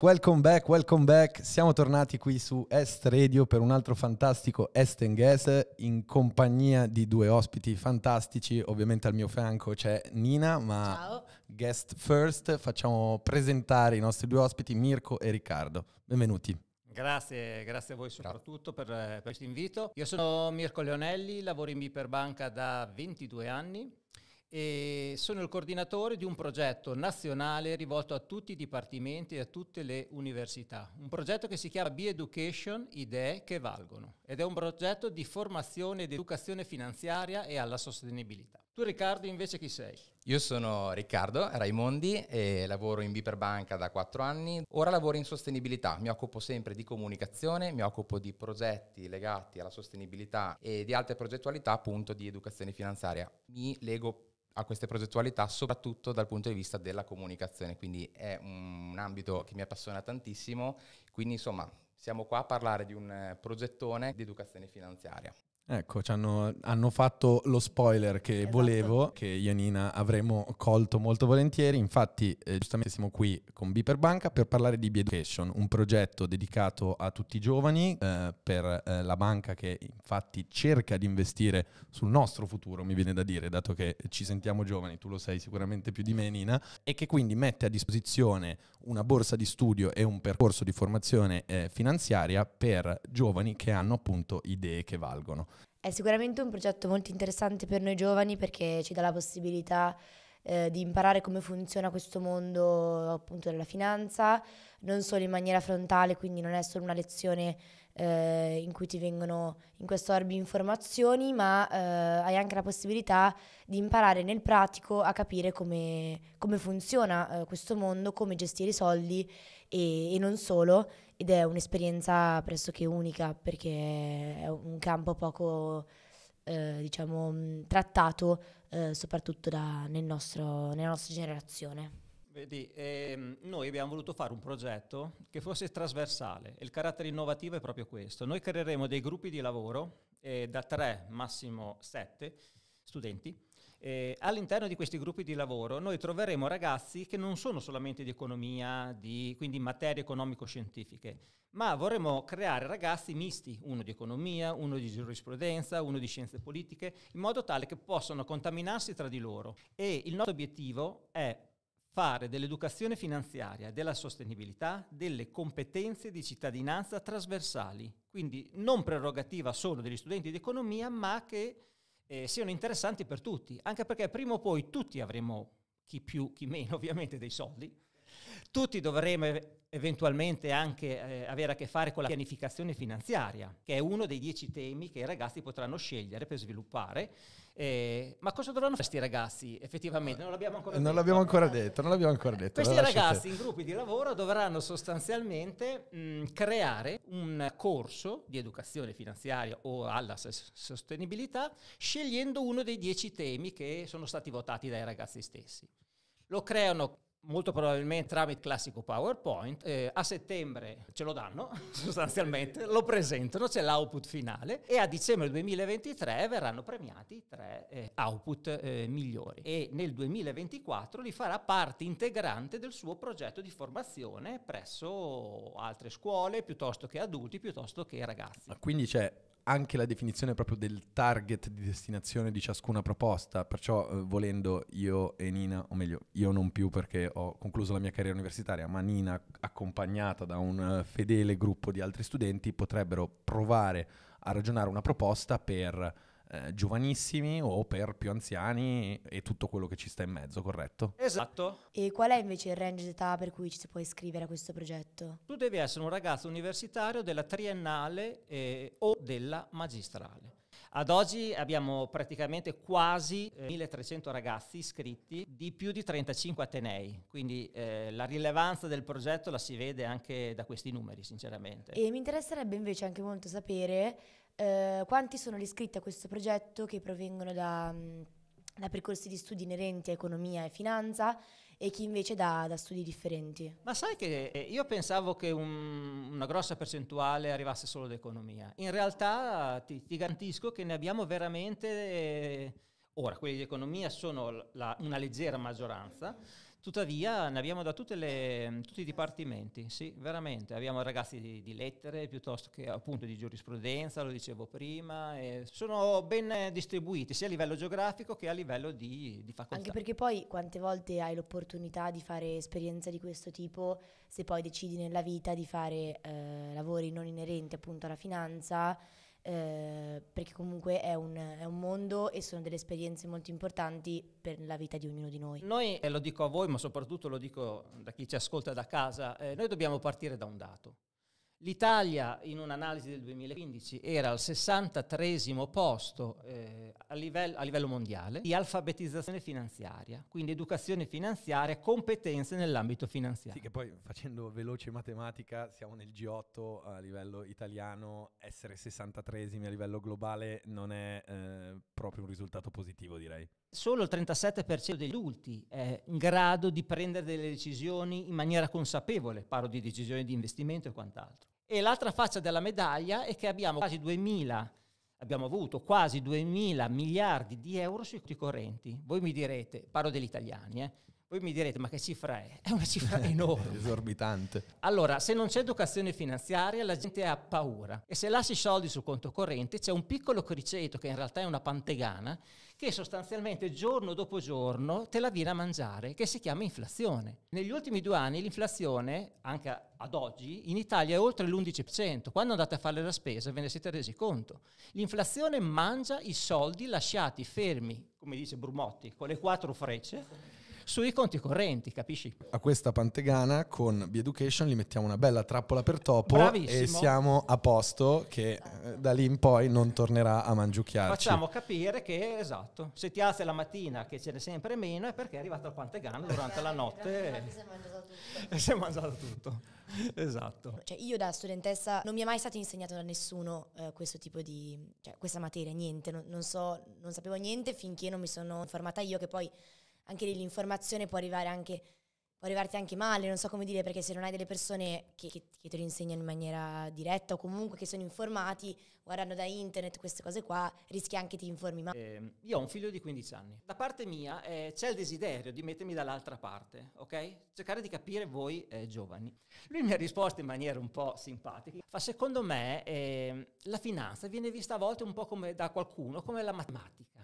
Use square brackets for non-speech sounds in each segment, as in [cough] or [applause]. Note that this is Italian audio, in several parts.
Welcome back, welcome back. Siamo tornati qui su Est Radio per un altro fantastico Est Estenghese in compagnia di due ospiti fantastici. Ovviamente al mio fianco c'è Nina, ma Ciao. guest first facciamo presentare i nostri due ospiti Mirko e Riccardo. Benvenuti. Grazie, grazie a voi soprattutto per, eh, per questo invito. Io sono Mirko Leonelli, lavoro in Biperbanca da 22 anni e sono il coordinatore di un progetto nazionale rivolto a tutti i dipartimenti e a tutte le università. Un progetto che si chiama Be-Education, idee che valgono ed è un progetto di formazione ed educazione finanziaria e alla sostenibilità. Tu Riccardo invece chi sei? Io sono Riccardo Raimondi e lavoro in Biper Banca da 4 anni. Ora lavoro in sostenibilità, mi occupo sempre di comunicazione, mi occupo di progetti legati alla sostenibilità e di altre progettualità appunto di educazione finanziaria. Mi lego a queste progettualità, soprattutto dal punto di vista della comunicazione. Quindi è un ambito che mi appassiona tantissimo. Quindi, insomma, siamo qua a parlare di un eh, progettone di educazione finanziaria. Ecco, hanno, fatto lo spoiler che esatto. volevo, che io e Nina avremmo colto molto volentieri. Infatti, eh, giustamente siamo qui con Biper Banca per parlare di B-Education, un progetto dedicato a tutti i giovani eh, per eh, la banca che infatti cerca di investire sul nostro futuro, mi viene da dire, dato che ci sentiamo giovani, tu lo sai sicuramente più di me, Nina, e che quindi mette a disposizione una borsa di studio e un percorso di formazione eh, finanziaria per giovani che hanno appunto idee che valgono. È sicuramente un progetto molto interessante per noi giovani perché ci dà la possibilità eh, di imparare come funziona questo mondo appunto della finanza, non solo in maniera frontale, quindi non è solo una lezione eh, in cui ti vengono in questo orbi informazioni, ma eh, hai anche la possibilità di imparare nel pratico a capire come, come funziona eh, questo mondo, come gestire i soldi e, e non solo, ed è un'esperienza pressoché unica perché è un campo poco eh, diciamo, mm, trattato eh, soprattutto da, nel nostro, nella nostra generazione. Vedi, ehm, noi abbiamo voluto fare un progetto che fosse trasversale e il carattere innovativo è proprio questo. Noi creeremo dei gruppi di lavoro eh, da tre, massimo sette studenti eh, all'interno di questi gruppi di lavoro noi troveremo ragazzi che non sono solamente di economia, di, quindi materie economico-scientifiche, ma vorremmo creare ragazzi misti, uno di economia, uno di giurisprudenza, uno di scienze politiche, in modo tale che possano contaminarsi tra di loro. E il nostro obiettivo è fare dell'educazione finanziaria, della sostenibilità, delle competenze di cittadinanza trasversali, quindi non prerogativa solo degli studenti di economia, ma che eh, siano interessanti per tutti, anche perché prima o poi tutti avremo chi più, chi meno ovviamente dei soldi tutti dovremo eventualmente anche eh, avere a che fare con la pianificazione finanziaria, che è uno dei dieci temi che i ragazzi potranno scegliere per sviluppare. Eh, ma cosa dovranno fare questi ragazzi effettivamente? Non l'abbiamo ancora, eh, non detto. L'abbiamo ancora detto. Non l'abbiamo ancora detto. Questi ragazzi te. in gruppi di lavoro dovranno sostanzialmente mh, mm, creare un corso di educazione finanziaria o alla s- sostenibilità scegliendo uno dei dieci temi che sono stati votati dai ragazzi stessi. Lo creano molto probabilmente tramite classico PowerPoint, eh, a settembre ce lo danno [laughs] sostanzialmente, lo presentano, c'è l'output finale e a dicembre 2023 verranno premiati i tre eh, output eh, migliori e nel 2024 li farà parte integrante del suo progetto di formazione presso altre scuole piuttosto che adulti, piuttosto che ragazzi. Quindi c'è anche la definizione proprio del target di destinazione di ciascuna proposta, perciò eh, volendo io e Nina, o meglio io non più perché ho concluso la mia carriera universitaria, ma Nina accompagnata da un eh, fedele gruppo di altri studenti potrebbero provare a ragionare una proposta per eh, giovanissimi o per più anziani e tutto quello che ci sta in mezzo, corretto? Esatto. E qual è invece il range d'età per cui ci si può iscrivere a questo progetto? Tu devi essere un ragazzo universitario della triennale eh, o della magistrale. Ad oggi abbiamo praticamente quasi eh, 1300 ragazzi iscritti di più di 35 Atenei, quindi eh, la rilevanza del progetto la si vede anche da questi numeri, sinceramente. E mi interesserebbe invece anche molto sapere eh, quanti sono gli iscritti a questo progetto che provengono da, mm, da, percorsi di studi inerenti a economia e finanza e chi invece da, da studi differenti? Ma sai che eh, io pensavo che un, una grossa percentuale arrivasse solo da economia. In realtà ti, ti garantisco che ne abbiamo veramente... Eh, ora, quelli di economia sono la, una leggera maggioranza Tuttavia ne abbiamo da le, tutti i dipartimenti, sì, veramente. Abbiamo ragazzi di, di, lettere piuttosto che appunto di giurisprudenza, lo dicevo prima, sono ben distribuiti sia a livello geografico che a livello di, di facoltà. Anche perché poi quante volte hai l'opportunità di fare esperienza di questo tipo se poi decidi nella vita di fare eh, lavori non inerenti appunto alla finanza eh, perché comunque è un, è un, mondo e sono delle esperienze molto importanti per la vita di ognuno di noi. Noi, e eh, lo dico a voi, ma soprattutto lo dico da chi ci ascolta da casa, eh, noi dobbiamo partire da un dato. L'Italia in un'analisi del 2015 era al 63 posto eh, a, livello, a, livello, mondiale di alfabetizzazione finanziaria, quindi educazione finanziaria, competenze nell'ambito finanziario. Sì, che poi facendo veloce matematica siamo nel G8 a livello italiano, essere 63 a livello globale non è eh, proprio un risultato positivo direi. Solo il 37% degli adulti è in grado di prendere delle decisioni in maniera consapevole, parlo di decisioni di investimento e quant'altro. E l'altra faccia della medaglia è che abbiamo quasi 2000 abbiamo avuto quasi 2 miliardi di euro sui conti correnti. Voi mi direte, parlo degli italiani, eh? Voi mi direte, ma che cifra è? [laughs] È una cifra [laughs] enorme. Esorbitante. Allora, se non c'è educazione finanziaria, la gente ha paura. E se lasci i soldi sul conto corrente, c'è un piccolo criceto, che in realtà è una pantegana, che sostanzialmente giorno dopo giorno te la viene a mangiare, che si chiama inflazione. Negli ultimi due anni l'inflazione, anche ad oggi, in Italia è oltre l'11%. Quando andate a fare la spesa ve ne siete resi conto. L'inflazione mangia i soldi lasciati fermi, come dice Brumotti, con le quattro frecce sui conti correnti, capisci? A questa pantegana con B-Education gli mettiamo una bella trappola per topo Bravissimo. e siamo a posto che eh, da lì in poi non tornerà a mangiucchiarci. Facciamo capire che, esatto, se ti alzi la mattina che ce n'è sempre meno è perché è arrivato al pantegana durante la notte e, [laughs] si è mangiato tutto. esatto. Cioè, io da studentessa non mi è mai stato insegnato da nessuno eh, questo tipo di... Cioè, questa materia, niente, non, non so, non sapevo niente finché non mi sono informata io che poi anche lì l'informazione può arrivare anche può arrivarti anche male, non so come dire, perché se non hai delle persone che, che, che te lo insegnano in maniera diretta o comunque che sono informati, guardando da internet queste cose qua, rischi anche che ti informi male. Eh, io ho un figlio di 15 anni. Da parte mia eh, c'è il desiderio di mettermi dall'altra parte, ok? Cercare di capire voi eh, giovani. Lui mi ha risposto in maniera un po' simpatica. Fa secondo me ehm, la finanza viene vista a volte un po' come da qualcuno, come la matematica.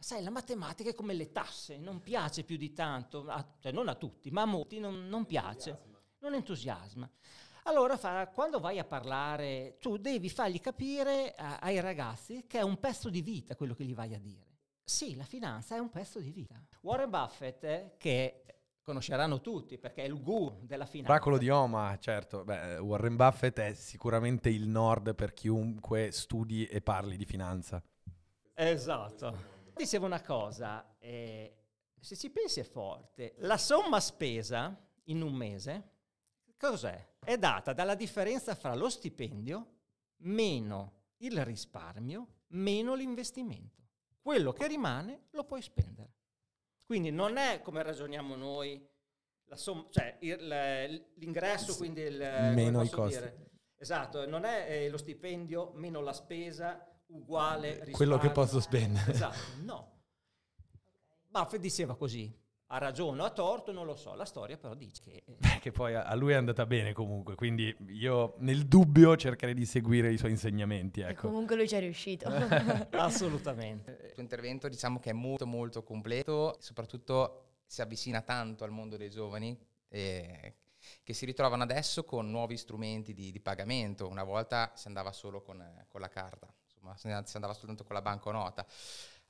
Sai, la matematica è come le tasse, non piace più di tanto, a, cioè non a tutti, ma a molti non, non piace, entusiasma. non entusiasma. Allora, fa, quando vai a parlare, tu devi fargli capire a, eh, ai ragazzi che è un pezzo di vita quello che gli vai a dire. Sì, la finanza è un pezzo di vita. Warren Buffett, eh, che conosceranno tutti perché è il guru della finanza. Oracolo di Oma, certo. Beh, Warren Buffett è sicuramente il nord per chiunque studi e parli di finanza. Esatto. Dicevo una cosa, eh, se ci pensi è forte, la somma spesa in un mese, cos'è? È data dalla differenza fra lo stipendio meno il risparmio meno l'investimento. Quello che rimane lo puoi spendere. Quindi non è come ragioniamo noi, la somma, cioè il, l'ingresso, quindi il... Meno i costi. Dire? Esatto, non è eh, lo stipendio meno la spesa uguale risparmio. Quello che posso spendere. Esatto, no. Buffett diceva così, ha ragione o ha torto, non lo so, la storia però dice che... Eh, Beh, che poi a lui è andata bene comunque, quindi io nel dubbio cercherei di seguire i suoi insegnamenti. Ecco. E comunque lui ci è riuscito. [laughs] [laughs] Assolutamente. Il tuo intervento diciamo che è molto molto completo, soprattutto si avvicina tanto al mondo dei giovani. Eh, che si ritrovano adesso con nuovi strumenti di, di pagamento. Una volta si andava solo con, eh, con la carta si andava soltanto con la banconota.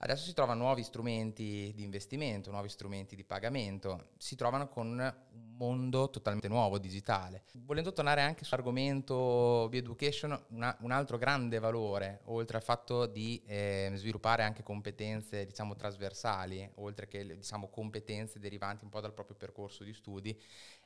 Adesso si trovano nuovi strumenti di investimento, nuovi strumenti di pagamento, si trovano con un mondo totalmente nuovo, digitale. Volendo tornare anche sull'argomento B-Education, una, un altro grande valore, oltre al fatto di eh, sviluppare anche competenze diciamo, trasversali, oltre che diciamo, competenze derivanti un po' dal proprio percorso di studi,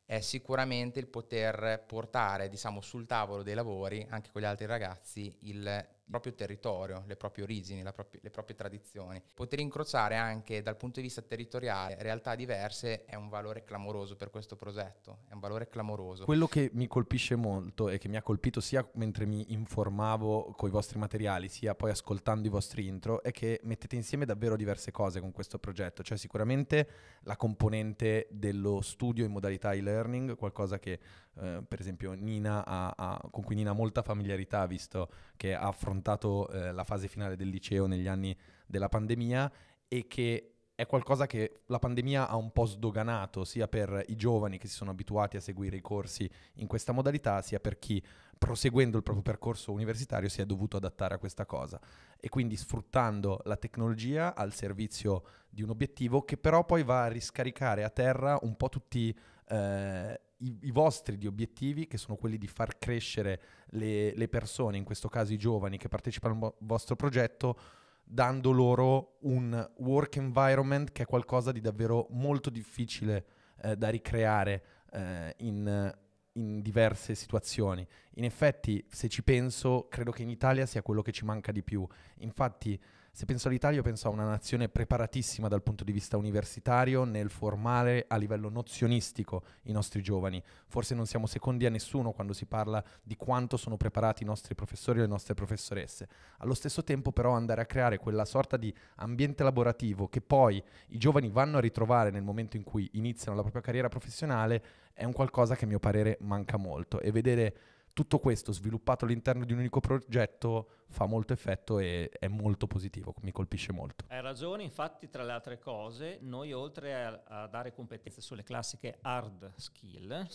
è sicuramente il poter portare diciamo, sul tavolo dei lavori, anche con gli altri ragazzi, il proprio territorio, le proprie origini, propria, le proprie tradizioni. Poter incrociare anche dal punto di vista territoriale realtà diverse è un valore clamoroso per questo progetto, è un valore clamoroso. Quello che mi colpisce molto e che mi ha colpito sia mentre mi informavo con i vostri materiali, sia poi ascoltando i vostri intro, è che mettete insieme davvero diverse cose con questo progetto, cioè sicuramente la componente dello studio in modalità e-learning, qualcosa che eh, per esempio Nina ha, ha, con cui Nina ha molta familiarità, visto che ha affrontato affrontato eh, la fase finale del liceo negli anni della pandemia e che è qualcosa che la pandemia ha un po' sdoganato sia per i giovani che si sono abituati a seguire i corsi in questa modalità, sia per chi proseguendo il proprio percorso universitario si è dovuto adattare a questa cosa e quindi sfruttando la tecnologia al servizio di un obiettivo che però poi va a riscaricare a terra un po' tutti eh, i, i, vostri di obiettivi, che sono quelli di far crescere le, le persone, in questo caso i giovani che partecipano al vostro progetto, dando loro un work environment che è qualcosa di davvero molto difficile eh, da ricreare eh, in, in, diverse situazioni. In effetti, se ci penso, credo che in Italia sia quello che ci manca di più. Infatti, se penso all'Italia, penso a una nazione preparatissima dal punto di vista universitario nel formare a livello nozionistico i nostri giovani. Forse non siamo secondi a nessuno quando si parla di quanto sono preparati i nostri professori e le nostre professoresse. Allo stesso tempo però andare a creare quella sorta di ambiente lavorativo che poi i giovani vanno a ritrovare nel momento in cui iniziano la propria carriera professionale è un qualcosa che a mio parere manca molto e vedere tutto questo sviluppato all'interno di un unico progetto fa molto effetto e è molto positivo, mi colpisce molto. Hai ragione, infatti tra le altre cose noi oltre a, a dare competenze sulle classiche hard skill,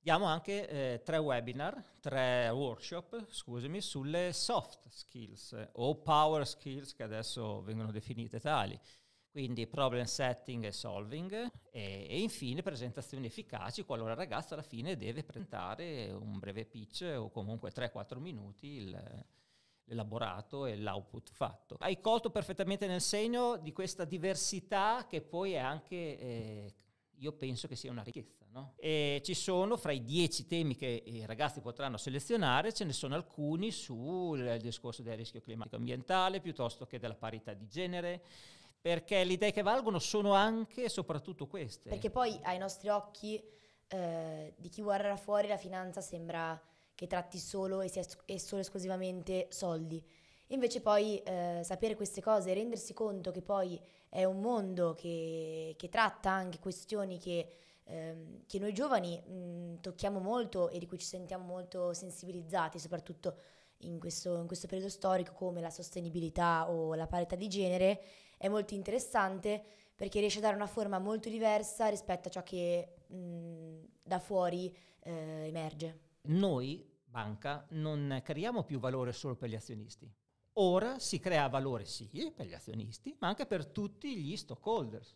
diamo anche eh, tre webinar, tre workshop, scusami, sulle soft skills o power skills che adesso vengono definite tali quindi problem setting e solving e, e, infine presentazioni efficaci qualora il ragazzo alla fine deve presentare un breve pitch o comunque 3-4 minuti il, l'elaborato e l'output fatto. Hai colto perfettamente nel segno di questa diversità che poi è anche... Eh, io penso che sia una ricchezza. No? ci sono fra i dieci temi che i ragazzi potranno selezionare, ce ne sono alcuni sul discorso del rischio climatico ambientale piuttosto che della parità di genere, perché le idee che valgono sono anche e soprattutto queste. Perché poi ai nostri occhi eh, di chi guarda fuori la finanza sembra che tratti solo e, sia, e solo esclusivamente soldi. Invece poi eh, sapere queste cose e rendersi conto che poi è un mondo che, che tratta anche questioni che, ehm, che noi giovani mh, mm, tocchiamo molto e di cui ci sentiamo molto sensibilizzati, soprattutto in questo, in questo periodo storico come la sostenibilità o la parità di genere è molto interessante perché riesce a dare una forma molto diversa rispetto a ciò che mh, da fuori eh, emerge. Noi, banca, non creiamo più valore solo per gli azionisti. Ora si crea valore sì per gli azionisti, ma anche per tutti gli stockholders.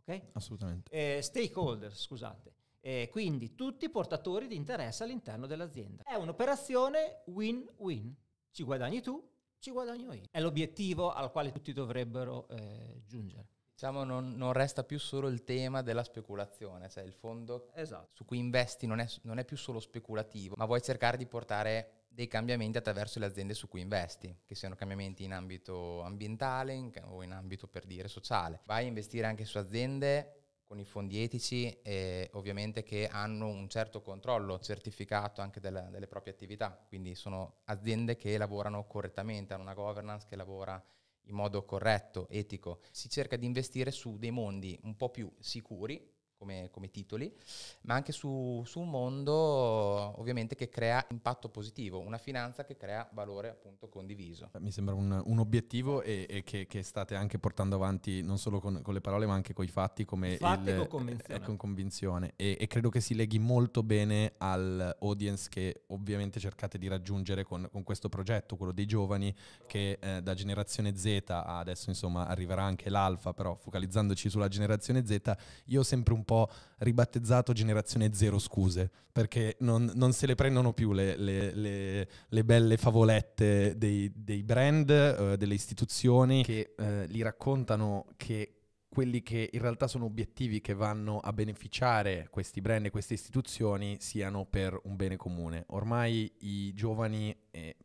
Okay? Assolutamente. Eh, stakeholders, scusate. E quindi tutti portatori di interesse all'interno dell'azienda. È un'operazione win-win. Ci guadagni tu, ci guadagno io. È l'obiettivo al quale tutti dovrebbero eh, giungere. Diciamo non, non, resta più solo il tema della speculazione, cioè il fondo esatto. su cui investi non è, non è più solo speculativo, ma vuoi cercare di portare dei cambiamenti attraverso le aziende su cui investi, che siano cambiamenti in ambito ambientale in, o in ambito per dire sociale. Vai a investire anche su aziende con i fondi etici e ovviamente che hanno un certo controllo certificato anche della, delle proprie attività, quindi sono aziende che lavorano correttamente, hanno una governance che lavora in modo corretto, etico. Si cerca di investire su dei mondi un po' più sicuri come, come titoli, ma anche su, su, un mondo ovviamente che crea impatto positivo, una finanza che crea valore appunto condiviso. Mi sembra un, un obiettivo e, e che, che, state anche portando avanti non solo con, con le parole ma anche con i fatti come il, con eh, convinzione. Eh, con convinzione. E, e, credo che si leghi molto bene all'audience che ovviamente cercate di raggiungere con, con questo progetto, quello dei giovani che eh, da generazione Z adesso insomma arriverà anche l'alfa, però focalizzandoci sulla generazione Z, io ho sempre un po' po' ribattezzato generazione zero scuse, perché non, non se le prendono più le, le, le, le belle favolette dei, dei brand, eh, delle istituzioni che eh, li raccontano che quelli che in realtà sono obiettivi che vanno a beneficiare questi brand e queste istituzioni siano per un bene comune. Ormai i giovani, eh,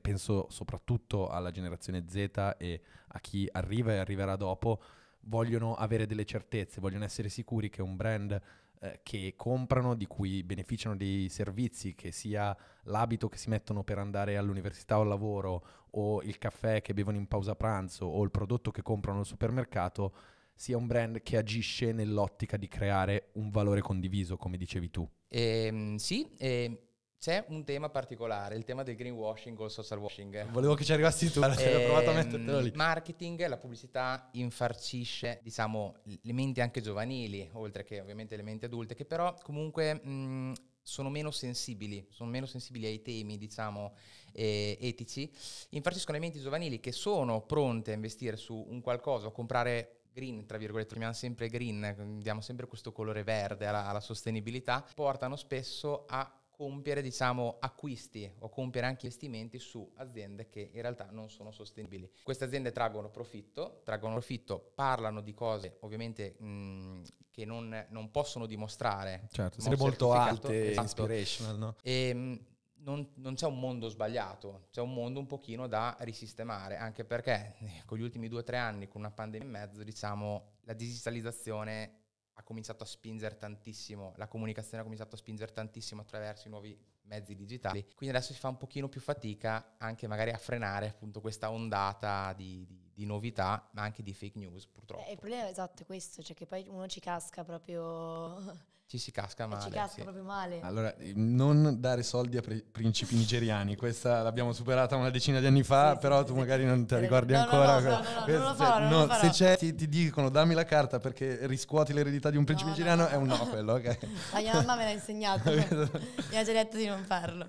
penso soprattutto alla generazione Z e a chi arriva e arriverà dopo, vogliono avere delle certezze, vogliono essere sicuri che un brand eh, che comprano, di cui beneficiano dei servizi, che sia l'abito che si mettono per andare all'università o al lavoro, o il caffè che bevono in pausa pranzo, o il prodotto che comprano al supermercato, sia un brand che agisce nell'ottica di creare un valore condiviso, come dicevi tu. Eh, sì, eh, c'è un tema particolare, il tema del greenwashing o il social washing. Volevo che ci arrivassi tu, allora, ehm, provato a ehm, metterlo lì. Marketing, la pubblicità infarcisce, diciamo, le menti anche giovanili, oltre che ovviamente le menti adulte, che però comunque mh, sono meno sensibili, sono meno sensibili ai temi, diciamo, eh, etici. Infarciscono le menti giovanili che sono pronte a investire su un qualcosa, a comprare green, tra virgolette, chiamiamo sempre green, diamo sempre questo colore verde alla, alla sostenibilità, portano spesso a compiere diciamo, acquisti o compiere anche investimenti su aziende che in realtà non sono sostenibili. Queste aziende traggono profitto, traggono profitto, parlano di cose ovviamente mh, che non, non, possono dimostrare. Certo, sono molto alte, esatto. inspirational, no? E, ehm, mh, non, non, c'è un mondo sbagliato, c'è un mondo un pochino da risistemare, anche perché eh, con gli ultimi due o tre anni, con una pandemia e mezzo, diciamo, la digitalizzazione ha cominciato a spingere tantissimo, la comunicazione ha cominciato a spingere tantissimo attraverso i nuovi mezzi digitali, quindi adesso si fa un pochino più fatica anche magari a frenare appunto questa ondata di, di, di novità, ma anche di fake news purtroppo. Eh, il problema è esatto questo, cioè che poi uno ci casca proprio ci si casca male. Ci casca sì. proprio male. Allora, eh, non dare soldi a principi nigeriani, questa l'abbiamo superata una decina di anni fa, sì, però sì, tu magari non te eh, la ricordi ancora. No, Se c'è, ti, ti, dicono dammi la carta perché riscuoti l'eredità di un principe nigeriano, è un no quello, ok? La [laughs] mia mamma me l'ha insegnato, [laughs] mi ha già detto di non farlo.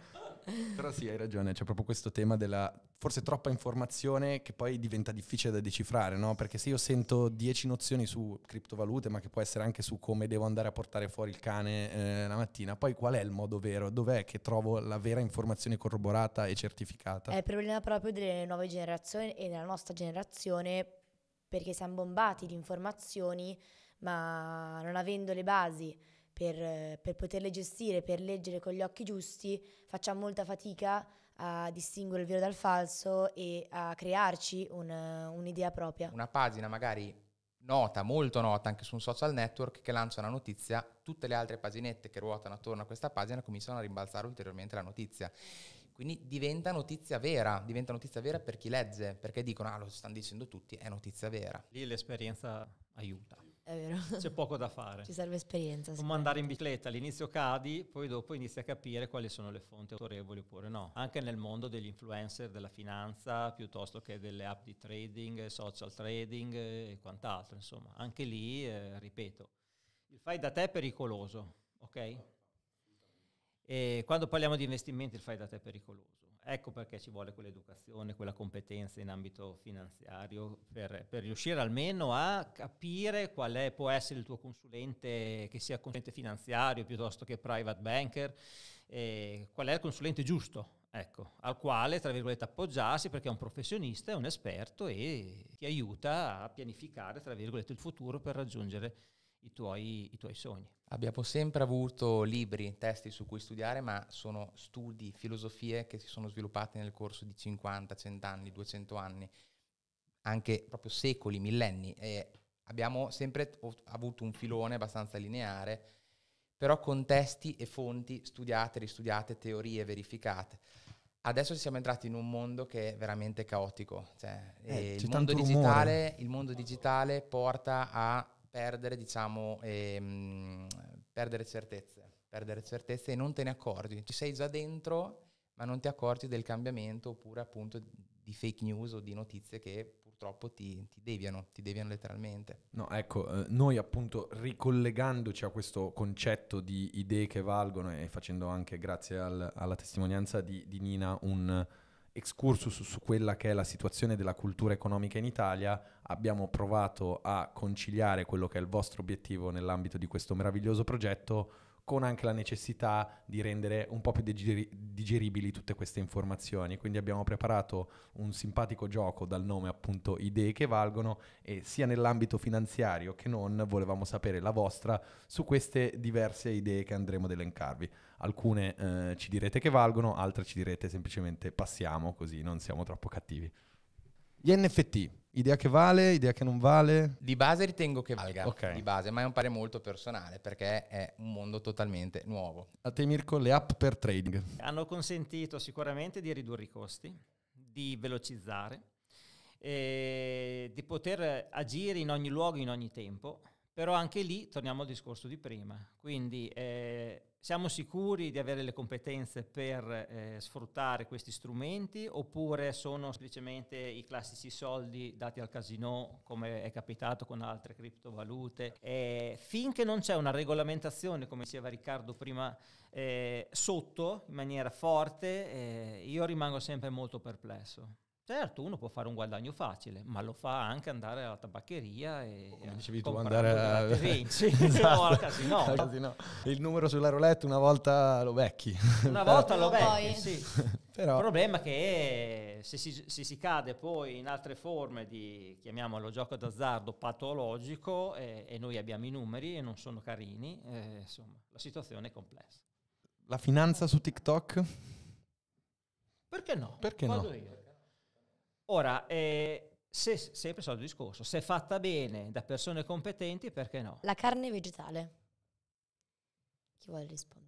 Però sì, hai ragione, c'è proprio questo tema della forse troppa informazione che poi diventa difficile da decifrare, no? Perché se io sento 10 nozioni su criptovalute, ma che può essere anche su come devo andare a portare fuori il cane eh, la mattina, poi qual è il modo vero? Dov'è che trovo la vera informazione corroborata e certificata? È il problema proprio delle nuove generazioni e della nostra generazione perché siamo bombati di informazioni, ma non avendo le basi per, per poterle gestire, per leggere con gli occhi giusti, facciamo molta fatica a distinguere il vero dal falso e a crearci un, un'idea propria. Una pagina magari nota, molto nota anche su un social network che lancia una notizia, tutte le altre paginette che ruotano attorno a questa pagina cominciano a rimbalzare ulteriormente la notizia. Quindi diventa notizia vera, diventa notizia vera per chi legge, perché dicono, ah lo stanno dicendo tutti, è notizia vera. Lì l'esperienza aiuta. È vero. C'è poco da fare. Ci serve esperienza. Come andare in bicicletta, all'inizio cadi, poi dopo inizi a capire quali sono le fonti autorevoli oppure no. Anche nel mondo degli influencer, della finanza, piuttosto che delle app di trading, social trading e quant'altro. Insomma, anche lì, eh, ripeto, il fai da te è pericoloso, ok? E quando parliamo di investimenti il fai da te è pericoloso Ecco perché ci vuole quell'educazione, quella competenza in ambito finanziario per, per riuscire almeno a capire qual è, può essere il tuo consulente, che sia consulente finanziario piuttosto che private banker, eh, qual è il consulente giusto. Ecco, al quale, tra virgolette, appoggiarsi perché è un professionista, è un esperto e ti aiuta a pianificare, tra virgolette, il futuro per raggiungere i tuoi, i tuoi sogni. Abbiamo sempre avuto libri, testi su cui studiare, ma sono studi, filosofie che si sono sviluppate nel corso di 50, 100 anni, 200 anni, anche proprio secoli, millenni. E abbiamo sempre avuto un filone abbastanza lineare, però con testi e fonti studiate, ristudiate, teorie verificate. Adesso siamo entrati in un mondo che è veramente caotico. Cioè, eh, il, mondo digitale, il mondo digitale porta a perdere, diciamo, ehm, perdere certezze, perdere certezze e non te ne accorgi. Ci sei già dentro, ma non ti accorgi del cambiamento oppure appunto di fake news o di notizie che purtroppo ti, ti deviano, ti deviano letteralmente. No, ecco, eh, noi appunto ricollegandoci a questo concetto di idee che valgono e facendo anche grazie al, alla testimonianza di, di Nina un excursus su quella che è la situazione della cultura economica in Italia, abbiamo provato a conciliare quello che è il vostro obiettivo nell'ambito di questo meraviglioso progetto con anche la necessità di rendere un po' più digeri- digeribili tutte queste informazioni. Quindi abbiamo preparato un simpatico gioco dal nome appunto Idee che valgono e sia nell'ambito finanziario che non volevamo sapere la vostra su queste diverse idee che andremo ad elencarvi alcune eh, ci direte che valgono, altre ci direte semplicemente passiamo così non siamo troppo cattivi. Gli NFT, idea che vale, idea che non vale? Di base ritengo che valga, okay. di base, ma è un parere molto personale perché è un mondo totalmente nuovo. A te Mirko, le app per trading? Hanno consentito sicuramente di ridurre i costi, di velocizzare, eh, di poter agire in ogni luogo, in ogni tempo però anche lì torniamo al discorso di prima, quindi eh, siamo sicuri di avere le competenze per eh, sfruttare questi strumenti oppure sono semplicemente i classici soldi dati al casino come è capitato con altre criptovalute? E finché non c'è una regolamentazione, come diceva Riccardo prima, eh, sotto in maniera forte, eh, io rimango sempre molto perplesso. Certo, uno può fare un guadagno facile, ma lo fa anche andare alla tabaccheria e Come dicevi tu, andare a Vinci [laughs] esatto. o al casino. al casino. Il numero sulla roulette una volta lo vecchi. Una volta lo vecchi, sì. [laughs] Però... Il problema è che se si, se si, cade poi in altre forme di, chiamiamolo, gioco d'azzardo patologico eh, e noi abbiamo i numeri e non sono carini, eh, insomma, la situazione è complessa. La finanza su TikTok? Perché no? Perché Vado no? Io. Ora, eh, se, sempre solito discorso, se fatta bene da persone competenti, perché no? La carne vegetale. Chi vuole rispondere?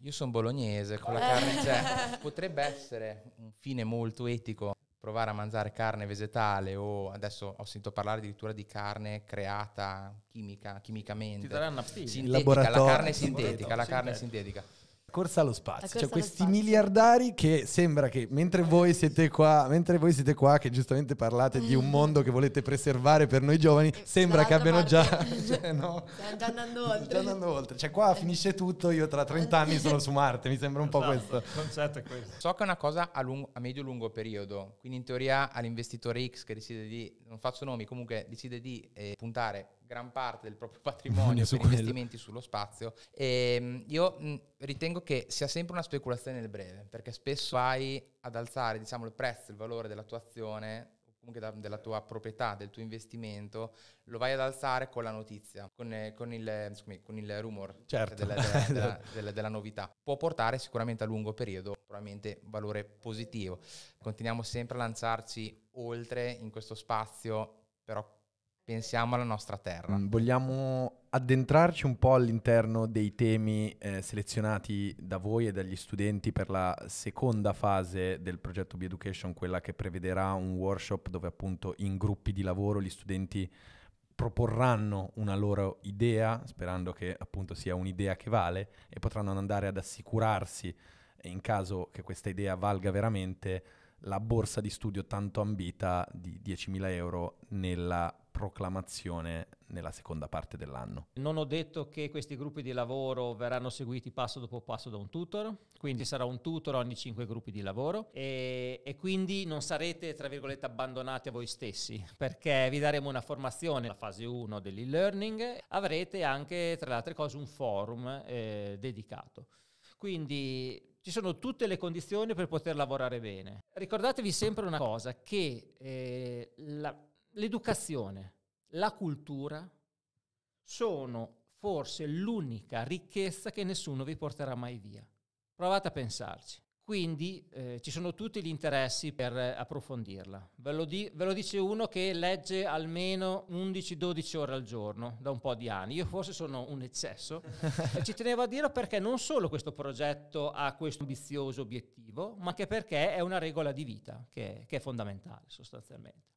Io sono bolognese, con la carne cioè, [laughs] potrebbe essere un fine molto etico provare a mangiare carne vegetale o adesso ho sentito parlare addirittura di carne creata chimica, chimicamente. Ti daranno a Sintetica, la carne sintetica, la carne sintetica. Corsa allo spazio, cioè, corsa cioè questi spazio. miliardari che sembra che mentre voi siete qua, mentre voi siete qua che giustamente parlate di un mm. mondo che volete preservare per noi giovani, sembra che abbiano parte. già... [laughs] [laughs] Cioè, no, Stiamo già andando oltre. Stiamo andando oltre. Cioè qua finisce tutto, io tra 30 anni sono su Marte, mi sembra un po' esatto, questo. Il concetto è questo. So che è una cosa a, lungo, a medio-lungo periodo, quindi in teoria all'investitore X che decide di, non faccio nomi, comunque decide di eh, puntare gran parte del proprio patrimonio [laughs] su per quello. investimenti sullo spazio. E ehm, io ritengo che sia sempre una speculazione nel breve, perché spesso vai ad alzare diciamo, il prezzo, il valore della tua azione comunque della tua proprietà, del tuo investimento, lo vai ad alzare con la notizia, con, eh, con, il, scusami, con il, rumor cioè certo. della, [laughs] esatto. della, della, della, novità. Può portare sicuramente a lungo periodo probabilmente valore positivo. Continuiamo sempre a lanciarci oltre in questo spazio, però pensiamo alla nostra terra. Mm, vogliamo addentrarci un po' all'interno dei temi eh, selezionati da voi e dagli studenti per la seconda fase del progetto Be Education, quella che prevederà un workshop dove appunto in gruppi di lavoro gli studenti proporranno una loro idea, sperando che appunto sia un'idea che vale, e potranno andare ad assicurarsi, in caso che questa idea valga veramente, la borsa di studio tanto ambita di 10.000 euro nella proclamazione nella seconda parte dell'anno. Non ho detto che questi gruppi di lavoro verranno seguiti passo dopo passo da un tutor, quindi sarà un tutor ogni cinque gruppi di lavoro e, e quindi non sarete, tra virgolette, abbandonati a voi stessi, perché vi daremo una formazione la fase 1 dell'e-learning, avrete anche, tra le altre cose, un forum eh, dedicato. Quindi ci sono tutte le condizioni per poter lavorare bene. Ricordatevi sempre una cosa, che eh, la, l'educazione, la cultura sono forse l'unica ricchezza che nessuno vi porterà mai via. Provate a pensarci. Quindi eh, ci sono tutti gli interessi per approfondirla. Ve lo, di- ve lo, dice uno che legge almeno 11-12 ore al giorno da un po' di anni. Io forse sono un eccesso. [laughs] ci tenevo a dirlo perché non solo questo progetto ha questo ambizioso obiettivo, ma anche perché è una regola di vita che, che è fondamentale sostanzialmente.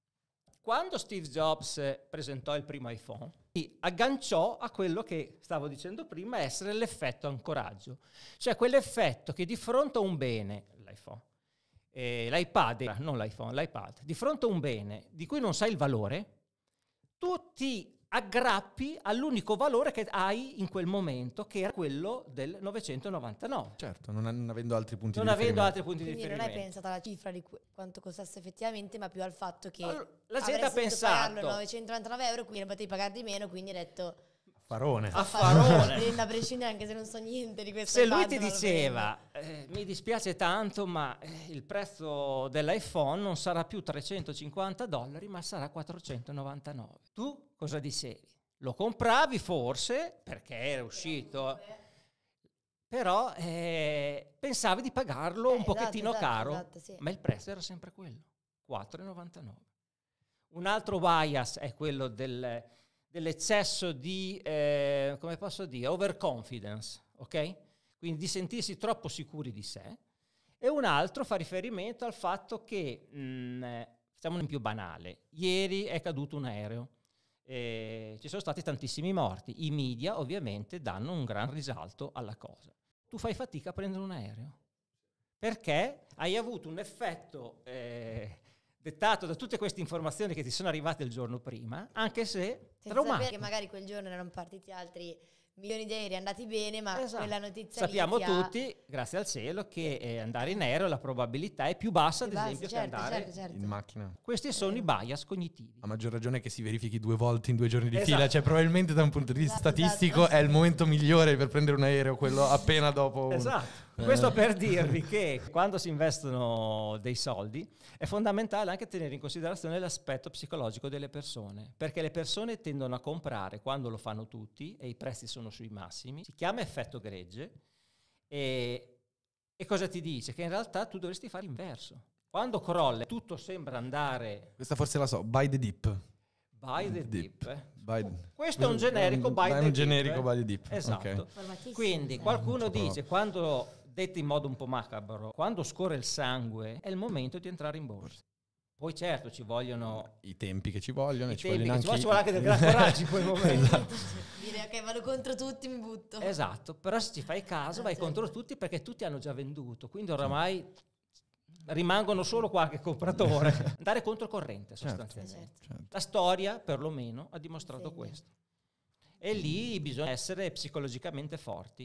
Quando Steve Jobs eh, presentò il primo iPhone, si agganciò a quello che stavo dicendo prima essere l'effetto ancoraggio, cioè quell'effetto che di fronte a un bene, l'iPhone, eh, l'iPad, non l'iPhone, l'iPad, di fronte a un bene di cui non sai il valore, tu ti aggrappi all'unico valore che hai in quel momento, che era quello del 999. Certo, non, non avendo altri punti non di riferimento. Non avendo altri punti Quindi di riferimento. non hai pensato alla cifra di quanto costasse effettivamente, ma più al fatto che... Allora, la gente ha pensato... 999 euro, quindi non potevi pagare di meno, quindi hai detto a Affarone. A prescindere anche se non so niente di questo. Se lui ti diceva, eh, mi dispiace tanto, ma eh, il prezzo dell'iPhone non sarà più 350 dollari, ma sarà 499. Tu cosa dicevi? Lo compravi forse perché era uscito, eh, però eh, pensavi di pagarlo eh, un esatto, pochettino esatto, caro, esatto, esatto, sì. ma il prezzo era sempre quello, 4,99. Un altro bias è quello del dell'eccesso di, eh, come posso dire, overconfidence, ok? Quindi di sentirsi troppo sicuri di sé. E un altro fa riferimento al fatto che, mh, mm, eh, facciamo un più banale, ieri è caduto un aereo, eh, ci sono stati tantissimi morti, i media ovviamente danno un gran risalto alla cosa. Tu fai fatica a prendere un aereo, perché hai avuto un effetto... Eh, dettato da tutte queste informazioni che ti sono arrivate il giorno prima, anche se senza traumatico. sapere che magari quel giorno erano partiti altri milioni di aerei andati bene, ma esatto. quella notizia Sappiamo ha... tutti, grazie al cielo, che eh, andare in aereo la probabilità è più bassa, più ad esempio, bassa, certo, che andare certo, certo. in macchina. Questi sono i eh. bias cognitivi. A maggior ragione che si verifichi due volte in due giorni di esatto. fila, cioè probabilmente da un punto di vista esatto, esatto. statistico è il momento migliore per prendere un aereo, quello [laughs] appena dopo. Un... Esatto. Eh. Questo per dirvi che quando si investono dei soldi è fondamentale anche tenere in considerazione l'aspetto psicologico delle persone, perché le persone tendono a comprare quando lo fanno tutti e i prezzi sono sui massimi. Si chiama effetto gregge e, e cosa ti dice? Che in realtà tu dovresti fare l'inverso. Quando crolla tutto sembra andare... Questa forse la so, by the dip. By the dip. dip. By the... Questo è un generico by, by the un generico eh. by the dip. Esatto. Okay. Quindi qualcuno eh, dice quando detto in modo un po' macabro, quando scorre il sangue è il momento di entrare in borsa. Poi certo ci vogliono... I tempi che ci vogliono, I ci vogliono anche... Ci vogliono anche del gran [laughs] coraggio in quel momento. esatto. Dire ok vado contro tutti, mi butto. Esatto, però se ci fai caso ah, vai certo. contro tutti perché tutti hanno già venduto, quindi oramai rimangono solo qualche compratore. [laughs] Andare contro corrente certo, sostanzialmente. Certo, certo. La storia perlomeno ha dimostrato questo. E lì bisogna essere psicologicamente forti.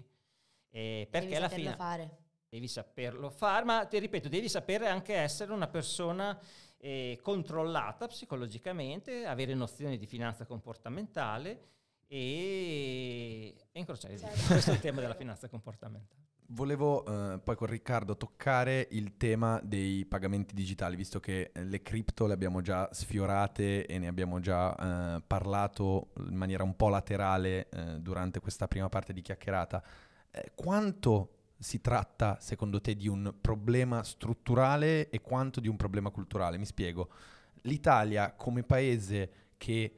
Eh, perché alla fine... Fare devi saperlo fare, ma ti ripeto, devi sapere anche essere una persona eh, controllata psicologicamente, avere nozioni di finanza comportamentale e, e incrociare certo. [laughs] Questo è il tema della [laughs] finanza comportamentale. Volevo eh, poi con Riccardo toccare il tema dei pagamenti digitali, visto che eh, le cripto le abbiamo già sfiorate e ne abbiamo già eh, parlato in maniera un po' laterale eh, durante questa prima parte di chiacchierata. Eh, quanto si tratta, secondo te, di un problema strutturale e quanto di un problema culturale? Mi spiego. L'Italia come paese che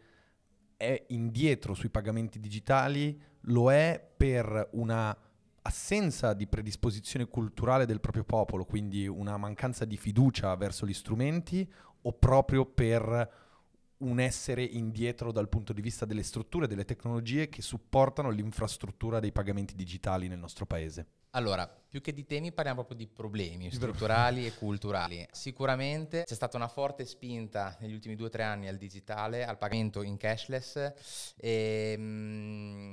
è indietro sui pagamenti digitali lo è per una assenza di predisposizione culturale del proprio popolo, quindi una mancanza di fiducia verso gli strumenti o proprio per un essere indietro dal punto di vista delle strutture, delle tecnologie che supportano l'infrastruttura dei pagamenti digitali nel nostro paese? Allora, più che di temi parliamo proprio di problemi strutturali e culturali. Sicuramente c'è stata una forte spinta negli ultimi due o tre anni al digitale, al pagamento in cashless e, ehm,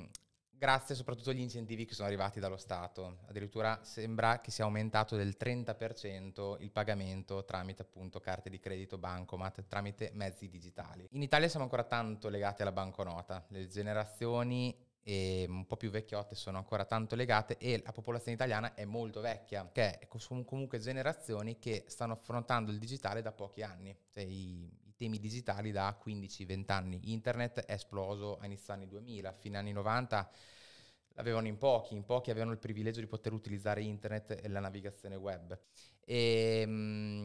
mh, grazie soprattutto agli incentivi che sono arrivati dallo Stato. Addirittura sembra che sia aumentato del 30% il pagamento tramite appunto carte di credito, bancomat, tramite mezzi digitali. In Italia siamo ancora tanto legati alla banconota, le generazioni e ehm, un po' più vecchiotte sono ancora tanto legate e la popolazione italiana è molto vecchia, che sono comunque generazioni che stanno affrontando il digitale da pochi anni, cioè i, i temi digitali da 15-20 anni. Internet è esploso a inizio anni 2000, a fine anni 90 l'avevano in pochi, in pochi avevano il privilegio di poter utilizzare internet e la navigazione web. E, ehm,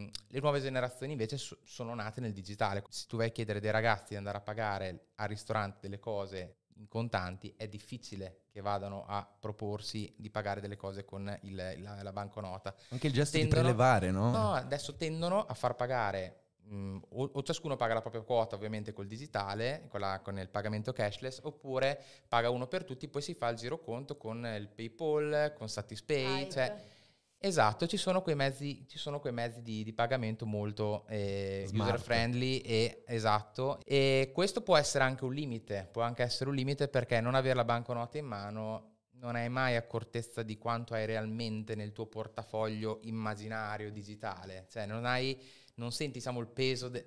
mh, le nuove generazioni invece so, sono nate nel digitale. Se tu vai a chiedere dei ragazzi di andare a pagare al ristorante delle cose in contanti, è difficile che vadano a proporsi di pagare delle cose con il, la, la, banconota. Anche il gesto tendono, di prelevare, no? No, adesso tendono a far pagare Mm, o, o, ciascuno paga la propria quota ovviamente col digitale, con, la, con, il pagamento cashless, oppure paga uno per tutti, poi si fa il giro conto con il PayPal, con Satispay, cioè Esatto, ci sono quei mezzi, sono quei mezzi di, di, pagamento molto eh, user friendly e esatto. E questo può essere anche un limite, può anche essere un limite perché non avere la banconota in mano non hai mai accortezza di quanto hai realmente nel tuo portafoglio immaginario digitale, cioè non, hai, non senti diciamo, il peso de-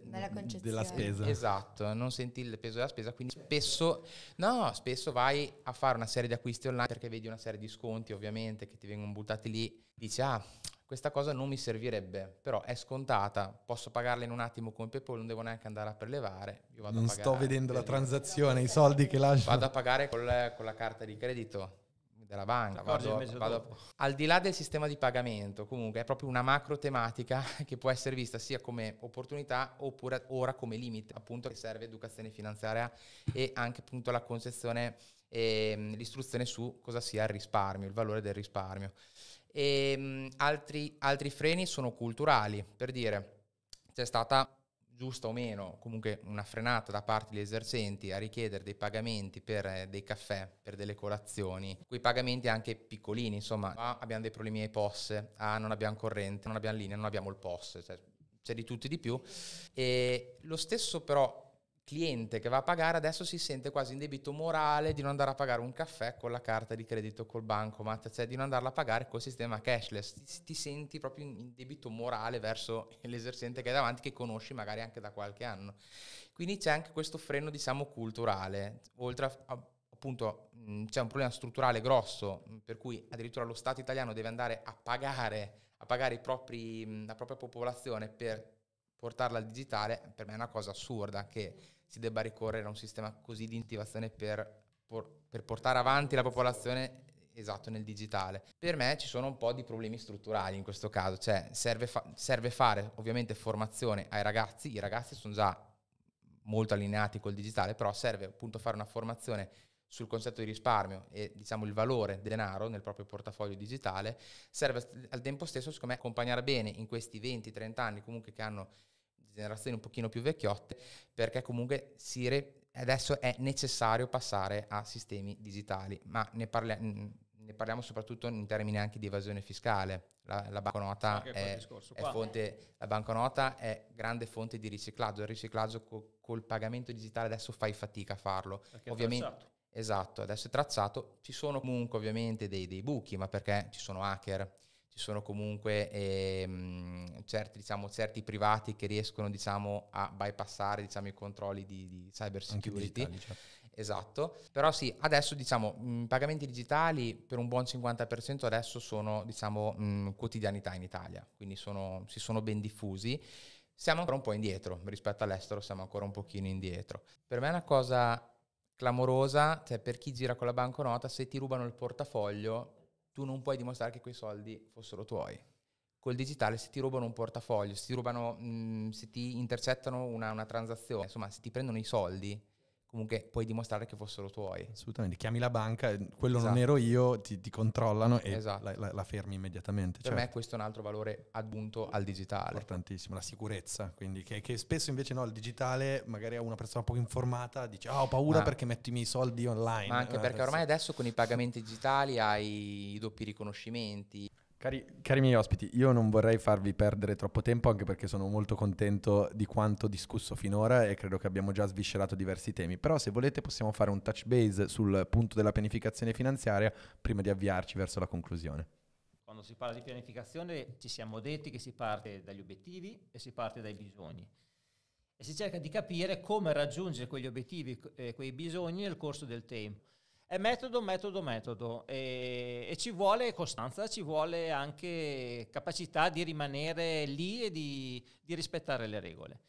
della spesa. Esatto, non senti il peso della spesa, quindi spesso, no, spesso vai a fare una serie di acquisti online perché vedi una serie di sconti ovviamente che ti vengono buttati lì, dici ah questa cosa non mi servirebbe, però è scontata, posso pagarla in un attimo con PayPal, non devo neanche andare a prelevare. non sto vedendo la transazione, i soldi che lascio. Vado a pagare col, con la carta di credito della banca. Vado, vado, al di là del sistema di pagamento, comunque è proprio una macro tematica [laughs] che può essere vista sia come opportunità oppure ora come limite, appunto che serve educazione finanziaria e anche appunto la concezione e ehm, l'istruzione su cosa sia il risparmio, il valore del risparmio. E, ehm, altri, altri freni sono culturali, per dire c'è stata giusta o meno, comunque una frenata da parte degli esercenti a richiedere dei pagamenti per eh, dei caffè, per delle colazioni, quei pagamenti anche piccolini, insomma, ah, abbiamo dei problemi ai POS, ah, non abbiamo corrente, non abbiamo linea, non abbiamo il POS, cioè, c'è di tutto e di più. E lo stesso però cliente che va a pagare adesso si sente quasi in debito morale di non andare a pagare un caffè con la carta di credito col bancomat, cioè di non andarla a pagare col sistema cashless. Ti, ti senti proprio in debito morale verso [laughs] l'esercente che hai davanti, che conosci magari anche da qualche anno. Quindi c'è anche questo freno, diciamo, culturale, oltre a, a appunto c'è un problema strutturale grosso per cui addirittura lo Stato italiano deve andare a pagare, a pagare propri, la propria popolazione per portarla al digitale per me è una cosa assurda che si debba ricorrere a un sistema così di intivazione per, per portare avanti la popolazione esatto nel digitale. Per me ci sono un po' di problemi strutturali in questo caso, cioè serve, fa- serve fare ovviamente formazione ai ragazzi, i ragazzi sono già molto allineati col digitale, però serve appunto fare una formazione sul concetto di risparmio e diciamo il valore del denaro nel proprio portafoglio digitale, serve al tempo stesso secondo me accompagnare bene in questi 20-30 anni comunque che hanno generazioni un pochino più vecchiotte, perché comunque si re- adesso è necessario passare a sistemi digitali, ma ne, parla- ne parliamo soprattutto in termini anche di evasione fiscale. La, la, banconota ah, è, è fonte, la, banconota, è, grande fonte di riciclaggio. Il riciclaggio co- col pagamento digitale adesso fai fatica a farlo. Perché ovviamente, tracciato. Esatto, adesso è tracciato. Ci sono comunque ovviamente dei, dei buchi, ma perché ci sono hacker ci sono comunque ehm, certi, diciamo, certi, privati che riescono diciamo, a bypassare diciamo, i controlli di, di cyber security. Certo. Esatto, però sì, adesso diciamo mh, mm, pagamenti digitali per un buon 50% adesso sono diciamo mh, mm, quotidianità in Italia, quindi sono, si sono ben diffusi. Siamo ancora un po' indietro rispetto all'estero, siamo ancora un pochino indietro. Per me è una cosa clamorosa, cioè per chi gira con la banconota, se ti rubano il portafoglio tu non puoi dimostrare che quei soldi fossero tuoi. Col digitale se ti rubano un portafoglio, se ti, rubano, mh, se ti intercettano una, una transazione, insomma se ti prendono i soldi, comunque puoi dimostrare che fossero tuoi. Assolutamente, chiami la banca, quello esatto. non ero io, ti, ti controllano e esatto. la, la, la, fermi immediatamente. Per certo. me questo è un altro valore aggiunto al digitale. Importantissimo, la sicurezza, quindi che, che spesso invece no, il digitale magari a una persona poco informata dice ah oh, ho paura ma, perché metto i miei soldi online. Ma anche eh, perché ormai adesso con i pagamenti digitali hai i doppi riconoscimenti. Cari, cari, miei ospiti, io non vorrei farvi perdere troppo tempo anche perché sono molto contento di quanto discusso finora e credo che abbiamo già sviscerato diversi temi, però se volete possiamo fare un touch base sul punto della pianificazione finanziaria prima di avviarci verso la conclusione. Quando si parla di pianificazione ci siamo detti che si parte dagli obiettivi e si parte dai bisogni e si cerca di capire come raggiungere quegli obiettivi e eh, quei bisogni nel corso del tempo. È metodo, metodo, metodo e, e, ci vuole costanza, ci vuole anche capacità di rimanere lì e di, di rispettare le regole.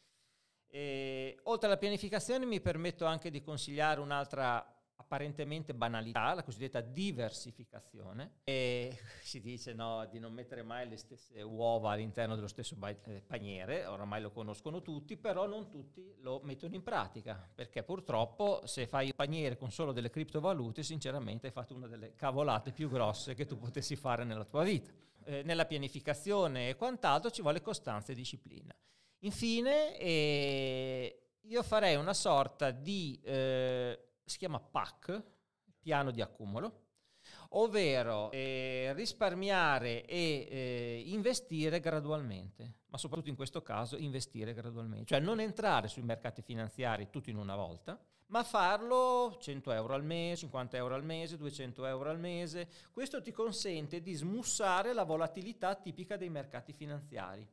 E, oltre alla pianificazione mi permetto anche di consigliare un'altra apparentemente banalità, la cosiddetta diversificazione, e [laughs] si dice no, di non mettere mai le stesse uova all'interno dello stesso ba- eh, paniere, oramai lo conoscono tutti, però non tutti lo mettono in pratica, perché purtroppo se fai un paniere con solo delle criptovalute, sinceramente hai fatto una delle cavolate più grosse che tu potessi fare nella tua vita. Eh, nella pianificazione e quant'altro ci vuole costanza e disciplina. Infine, eh, io farei una sorta di eh, si chiama PAC, piano di accumulo, ovvero eh, risparmiare e eh, investire gradualmente, ma soprattutto in questo caso investire gradualmente, cioè non entrare sui mercati finanziari tutto in una volta, ma farlo 100 euro al mese, 50 euro al mese, 200 euro al mese. Questo ti consente di smussare la volatilità tipica dei mercati finanziari.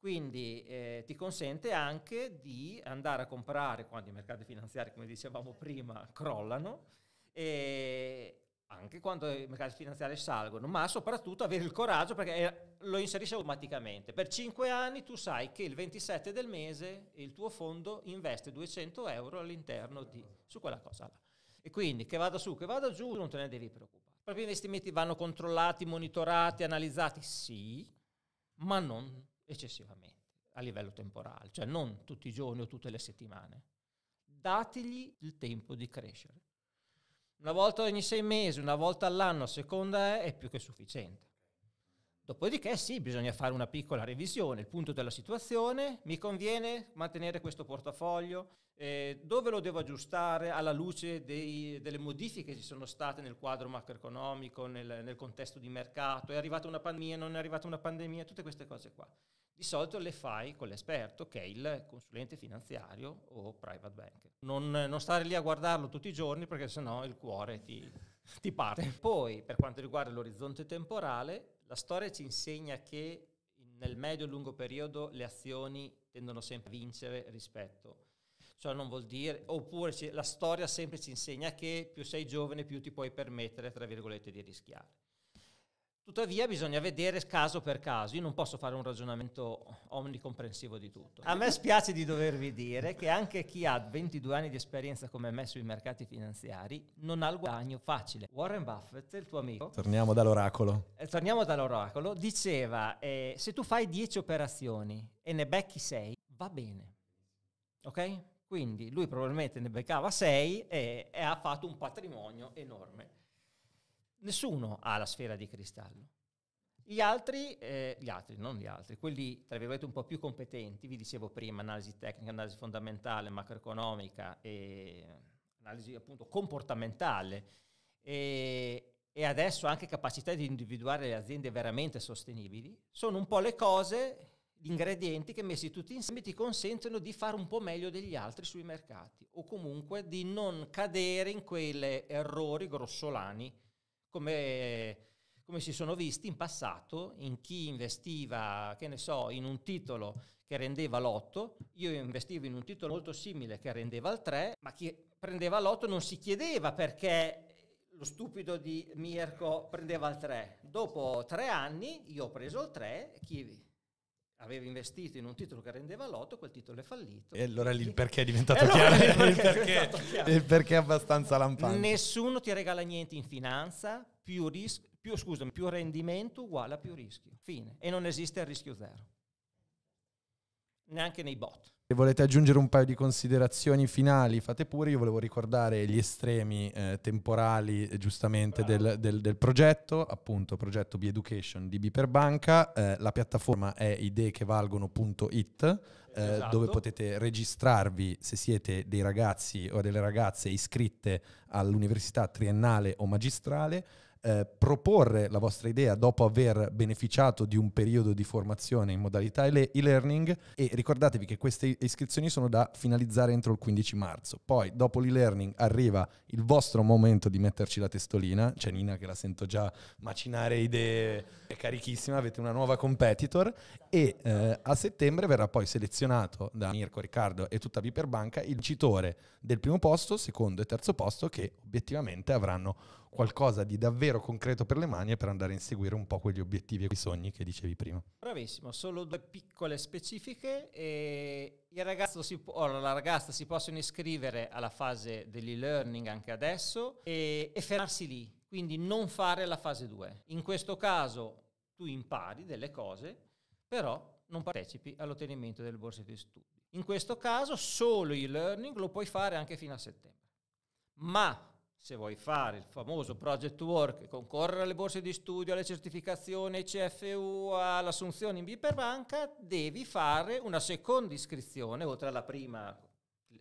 Quindi eh, ti consente anche di andare a comprare quando i mercati finanziari, come dicevamo prima, crollano, e anche quando i mercati finanziari salgono, ma soprattutto avere il coraggio perché eh, lo inserisce automaticamente. Per 5 anni tu sai che il 27 del mese il tuo fondo investe 200 euro all'interno di... su quella cosa là. E quindi che vada su, che vada giù, non te ne devi preoccupare. I propri investimenti vanno controllati, monitorati, analizzati, sì, ma non eccessivamente a livello temporale, cioè non tutti i giorni o tutte le settimane. Dategli il tempo di crescere. Una volta ogni sei mesi, una volta all'anno, a seconda è, è più che sufficiente. Dopodiché sì, bisogna fare una piccola revisione, il punto della situazione, mi conviene mantenere questo portafoglio, eh, dove lo devo aggiustare alla luce dei, delle modifiche che ci sono state nel quadro macroeconomico, nel, nel contesto di mercato, è arrivata una pandemia, non è arrivata una pandemia, tutte queste cose qua. Di solito le fai con l'esperto che è il consulente finanziario o private banker. Non, non stare lì a guardarlo tutti i giorni perché sennò il cuore ti, ti parte. Poi per quanto riguarda l'orizzonte temporale, la storia ci insegna che nel medio e lungo periodo le azioni tendono sempre a vincere rispetto. Cioè non vuol dire, oppure la storia sempre ci insegna che più sei giovane più ti puoi permettere, tra virgolette, di rischiare. Tuttavia bisogna vedere caso per caso, io non posso fare un ragionamento omnicomprensivo di tutto. A me spiace di dovervi dire che anche chi ha 22 anni di esperienza come me sui mercati finanziari non ha il guadagno facile. Warren Buffett, il tuo amico... Torniamo dall'oracolo. Eh, torniamo dall'oracolo, diceva eh, se tu fai 10 operazioni e ne becchi 6, va bene. Ok? Quindi lui probabilmente ne beccava 6 e, e ha fatto un patrimonio enorme nessuno ha la sfera di cristallo. Gli altri, eh, gli altri, non gli altri, quelli tra virgolette un po' più competenti, vi dicevo prima, analisi tecnica, analisi fondamentale, macroeconomica e analisi appunto comportamentale e, e adesso anche capacità di individuare le aziende veramente sostenibili, sono un po' le cose, gli ingredienti che messi tutti insieme ti consentono di fare un po' meglio degli altri sui mercati o comunque di non cadere in quegli errori grossolani come, come si sono visti in passato in chi investiva, che ne so, in un titolo che rendeva l'8, io investivo in un titolo molto simile che rendeva il 3, ma chi prendeva l'8 non si chiedeva perché lo stupido di Mirko prendeva il 3. Dopo tre anni io ho preso il 3, chi aveva investito in un titolo che rendeva lotto, quel titolo è fallito. E allora lì il perché è eh, [laughs] esatto, diventato chiaro. Il perché, il perché, il perché è abbastanza lampante. Nessuno ti regala niente in finanza, più, ris- più, scusami, più rendimento uguale a più rischio. Fine. E non esiste il rischio zero neanche nei bot. Se volete aggiungere un paio di considerazioni finali, fate pure. Io volevo ricordare gli estremi eh, temporali, eh, giustamente, del, del, del, progetto, appunto, progetto B-Education di B per Eh, la piattaforma è ideechevalgono.it, eh, esatto. dove potete registrarvi se siete dei ragazzi o delle ragazze iscritte all'università triennale o magistrale eh, proporre la vostra idea dopo aver beneficiato di un periodo di formazione in modalità e-learning e ricordatevi che queste iscrizioni sono da finalizzare entro il 15 marzo. Poi dopo l'e-learning arriva il vostro momento di metterci la testolina, c'è Nina che la sento già macinare idee, è carichissima, avete una nuova competitor e eh, a settembre verrà poi selezionato da Mirko, Riccardo e tutta Viperbanca il citore del primo posto, secondo e terzo posto che obiettivamente avranno qualcosa di davvero concreto per le mani e per andare a inseguire un po' quegli obiettivi e quei sogni che dicevi prima. Bravissimo, solo due piccole specifiche. E il ragazzo si, o la ragazza si possono iscrivere alla fase dell'e-learning anche adesso e, e fermarsi lì, quindi non fare la fase 2. In questo caso tu impari delle cose, però non partecipi all'ottenimento delle borse di studio. In questo caso solo il learning lo puoi fare anche fino a settembre. Ma se vuoi fare il famoso project work, concorrere alle borse di studio, alle certificazioni, CFU, all'assunzione in Biperbanca, devi fare una seconda iscrizione, oltre alla prima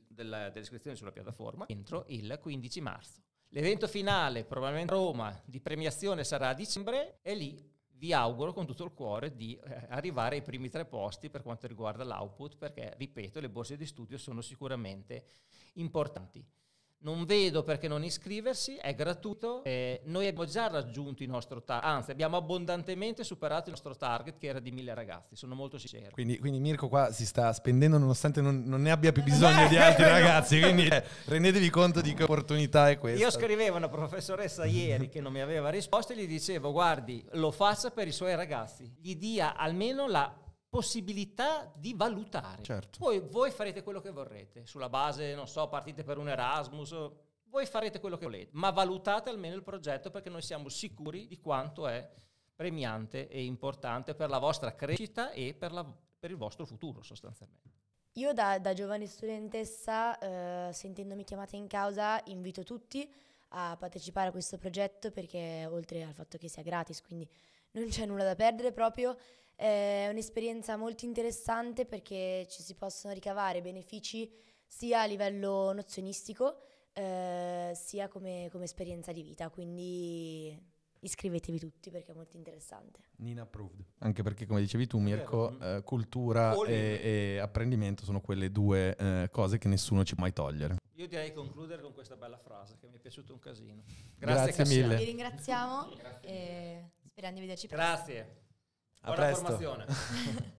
della, dell'iscrizione sulla piattaforma, entro il 15 marzo. L'evento finale, probabilmente a Roma, di premiazione sarà a dicembre e lì vi auguro con tutto il cuore di eh, arrivare ai primi tre posti per quanto riguarda l'output, perché, ripeto, le borse di studio sono sicuramente importanti non vedo perché non iscriversi, è gratuito. Eh, noi abbiamo già raggiunto il nostro target, anzi abbiamo abbondantemente superato il nostro target che era di mille ragazzi, sono molto sincero. Quindi, quindi Mirko qua si sta spendendo nonostante non, non ne abbia più bisogno di [laughs] altri ragazzi, quindi eh, rendetevi conto di che opportunità è questa. Io scrivevo a una professoressa ieri che non mi aveva risposto e gli dicevo guardi, lo faccia per i suoi ragazzi, gli dia almeno la possibilità di valutare. Certo. Poi voi farete quello che vorrete, sulla base, non so, partite per un Erasmus, voi farete quello che volete, ma valutate almeno il progetto perché noi siamo sicuri di quanto è premiante e importante per la vostra crescita e per, la, per il vostro futuro sostanzialmente. Io da, da giovane studentessa, eh, sentendomi chiamata in causa, invito tutti a partecipare a questo progetto perché oltre al fatto che sia gratis, quindi non c'è nulla da perdere proprio, è un'esperienza molto interessante perché ci si possono ricavare benefici sia a livello nozionistico eh, sia come, come esperienza di vita, quindi iscrivetevi tutti perché è molto interessante. Nina approved. Anche perché, come dicevi tu, Mirko, mm. eh, cultura e, e, apprendimento sono quelle due eh, cose che nessuno ci può mai togliere. Io direi concludere con questa bella frase che mi è piaciuto un casino. Grazie, Grazie mille. Vi ringraziamo e speriamo di vederci presto. Grazie. A Buona presto. formazione. [laughs]